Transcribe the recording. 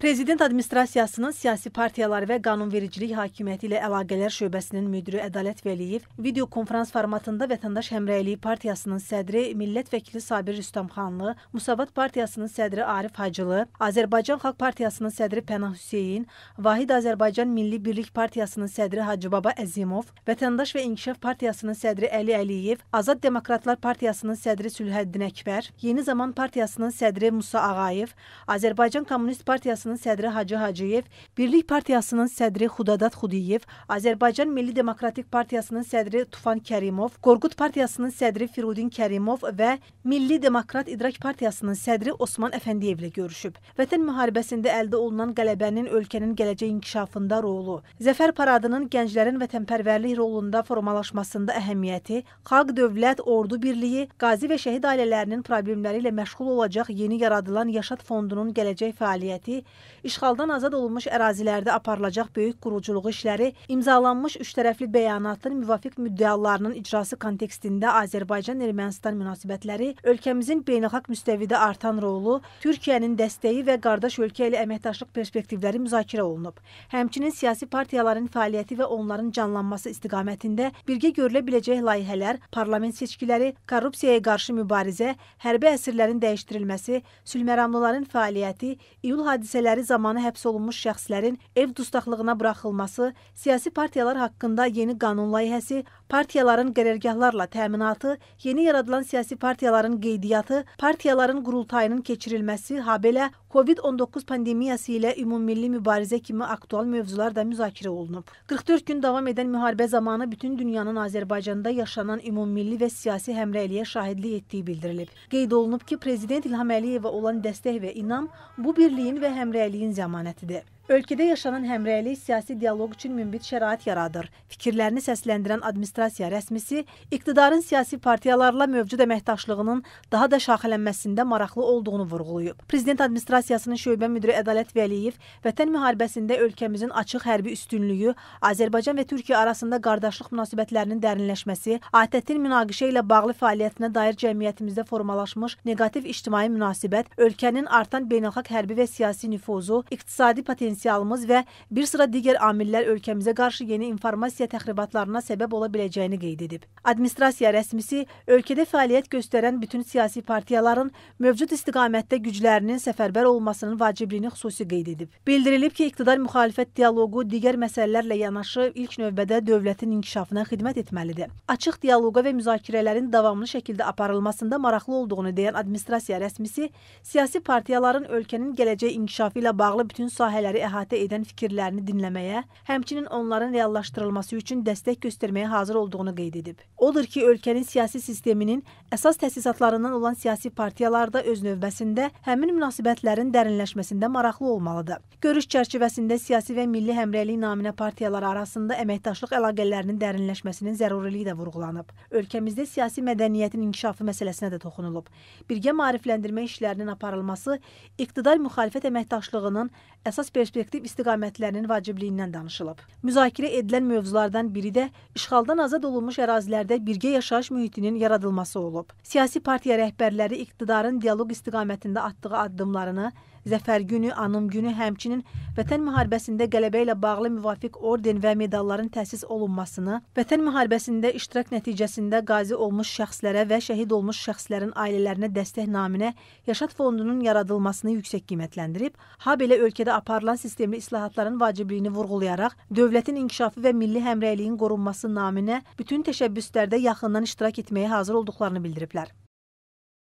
Prezident Administrasiyasının siyasi partiyalar və qanunvericilik hakimiyyəti ilə əlaqələr şöbəsinin müdiri Ədalət Vəliyev video konfrans formatında Vətəndaş Həmrəyliyi Partiyasının sədri Millət vəkili Sabir Rüstəmxanlı, Musavat Partiyasının sədri Arif Hacılı, Azərbaycan Xalq Partiyasının sədri Pənah Hüseyn, Vahid Azərbaycan Milli Birlik Partiyasının sədri Hacıbaba Əzimov, Vətəndaş və İnkişaf Partiyasının sədri Əli Əliyev, Azad Demokratlar Partiyasının sədri Sülhəddin Əkbər, Yeni Zaman Partiyasının sədri Musa Ağayev, Azərbaycan Kommunist Partiyasının Partiyasının sədri Hacı Hacıyev, Birlik Partiyasının sədri Xudadat Xudiyev, Azərbaycan Milli Demokratik Partiyasının sədri Tufan Kərimov, Qorqud Partiyasının sədri Firudin Kərimov və Milli Demokrat İdrak Partiyasının sədri Osman Əfəndiyev ilə görüşüb. Vətən müharibəsində əldə olunan qələbənin ölkənin gələcək inkişafında rolu, Zəfər paradının gənclərin vətənpərvərlik rolunda formalaşmasında əhəmiyyəti, xalq, dövlət, ordu birliyi, qazi və şəhid ailələrinin problemləri ilə məşğul olacaq yeni yaradılan Yaşad Fondunun gələcək fəaliyyəti, İşğaldan azad olunmuş ərazilərdə aparılacaq böyük quruculuğu işləri imzalanmış üçtərəfli bəyanatın müvafiq müddəalarının icrası kontekstində Azərbaycan-Ermənistan münasibətləri, ölkəmizin beynəlxalq müstəvidə artan rolu, Türkiyənin dəstəyi və qardaş ölkə ilə əməkdaşlıq perspektivləri müzakirə olunub. Həmçinin siyasi partiyaların fəaliyyəti və onların canlanması istiqamətində birgə görülə biləcək layihələr, parlament seçkiləri, korrupsiyaya qarşı mübarizə, hərbi əsirlərin dəyişdirilməsi, sülhməramlıların fəaliyyəti, iyul hadisələri müharibələri zamanı həbs olunmuş şəxslərin ev dustaqlığına buraxılması, siyasi partiyalar haqqında yeni qanun layihəsi, partiyaların qərərgahlarla təminatı, yeni yaradılan siyasi partiyaların qeydiyyatı, partiyaların qurultayının keçirilməsi, habelə COVID-19 pandemiyası ilə ümummilli mübarizə kimi aktual mövzular da müzakirə olunub. 44 gün davam edən müharibə zamanı bütün dünyanın Azərbaycanda yaşanan ümummilli və siyasi həmrəyliyə şahidlik etdiyi bildirilib. Qeyd olunub ki, Prezident İlham Əliyevə olan dəstək və inam bu birliyin və həmrəyliyin İmamrəliyin zəmanətidir. Ölkədə yaşanan həmrəylik siyasi dialoq üçün mümbit şərait yaradır. Fikirlərini səsləndirən administrasiya rəsmisi iqtidarın siyasi partiyalarla mövcud əməkdaşlığının daha da şaxələnməsində maraqlı olduğunu vurğulayıb. Prezident administrasiyasının şöbə müdiri Ədalət Vəliyev Vətən müharibəsində ölkəmizin açıq hərbi üstünlüyü, Azərbaycan və Türkiyə arasında qardaşlıq münasibətlərinin dərinləşməsi, ATƏT-in münaqişə ilə bağlı fəaliyyətinə dair cəmiyyətimizdə formalaşmış neqativ ictimai münasibət, ölkənin artan beynəlxalq hərbi və siyasi nüfuzu, iqtisadi potensialı potensialımız və bir sıra digər amillər ölkəmizə qarşı yeni informasiya təxribatlarına səbəb ola biləcəyini qeyd edib. Administrasiya rəsmisi ölkədə fəaliyyət göstərən bütün siyasi partiyaların mövcud istiqamətdə güclərinin səfərbər olmasının vacibliyini xüsusi qeyd edib. Bildirilib ki, iqtidar müxalifət dialoqu digər məsələlərlə yanaşı ilk növbədə dövlətin inkişafına xidmət etməlidir. Açıq dialoqa və müzakirələrin davamlı şəkildə aparılmasında maraqlı olduğunu deyən administrasiya rəsmisi siyasi partiyaların ölkənin gələcək inkişafı ilə bağlı bütün sahələri əhatə edən fikirlərini dinləməyə, həmçinin onların reallaşdırılması üçün dəstək göstərməyə hazır olduğunu qeyd edib. Odur ki, ölkənin siyasi sisteminin əsas təsisatlarından olan siyasi partiyalar da öz növbəsində həmin münasibətlərin dərinləşməsində maraqlı olmalıdır. Görüş çərçivəsində siyasi və milli həmrəylik naminə partiyalar arasında əməkdaşlıq əlaqələrinin dərinləşməsinin zəruriliyi də vurğulanıb. Ölkəmizdə siyasi mədəniyyətin inkişafı məsələsinə də toxunulub. Birgə maarifləndirmə işlərinin aparılması iqtidar müxalifət əməkdaşlığının əsas perspektivasıdır perspektiv istiqamətlərinin vacibliyindən danışılıb. Müzakirə edilən mövzulardan biri də işğaldan azad olunmuş ərazilərdə birgə yaşayış mühitinin yaradılması olub. Siyasi partiya rəhbərləri iqtidarın dialoq istiqamətində atdığı addımlarını Zəfər günü, anım günü, həmçinin Vətən müharibəsində qələbə ilə bağlı müvafiq orden və medalların təsis olunmasını, Vətən müharibəsində iştirak nəticəsində qazi olmuş şəxslərə və şəhid olmuş şəxslərin ailələrinə dəstək naminə Yaşad fondunun yaradılmasını yüksək qiymətləndirib, ha belə ölkədə aparılan sistemli islahatların vacibliyini vurğulayaraq dövlətin inkişafı və milli həmrəyliyin qorunması naminə bütün təşəbbüslərdə yaxından iştirak etməyə hazır olduqlarını bildiriblər.